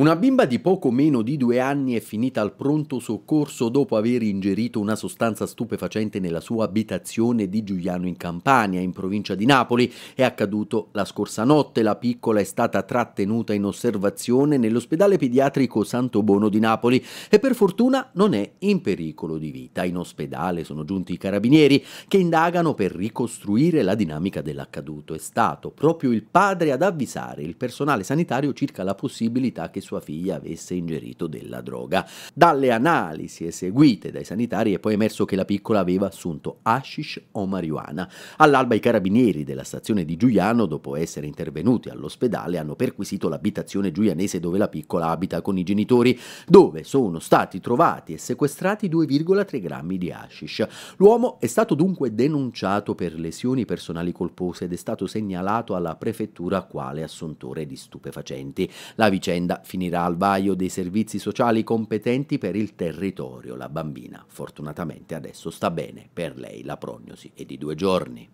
Una bimba di poco meno di due anni è finita al pronto soccorso dopo aver ingerito una sostanza stupefacente nella sua abitazione di Giuliano in Campania, in provincia di Napoli. È accaduto la scorsa notte. La piccola è stata trattenuta in osservazione nell'ospedale pediatrico Santo Bono di Napoli e per fortuna non è in pericolo di vita. In ospedale sono giunti i carabinieri che indagano per ricostruire la dinamica dell'accaduto. È stato proprio il padre ad avvisare il personale sanitario circa la possibilità che sua figlia avesse ingerito della droga. Dalle analisi eseguite dai sanitari è poi emerso che la piccola aveva assunto hashish o marijuana. All'alba i carabinieri della stazione di Giuliano, dopo essere intervenuti all'ospedale, hanno perquisito l'abitazione giulianese dove la piccola abita con i genitori, dove sono stati trovati e sequestrati 2,3 grammi di hashish. L'uomo è stato dunque denunciato per lesioni personali colpose ed è stato segnalato alla prefettura quale assuntore di stupefacenti. La vicenda finisce finirà al vaio dei servizi sociali competenti per il territorio. La bambina fortunatamente adesso sta bene, per lei la prognosi è di due giorni.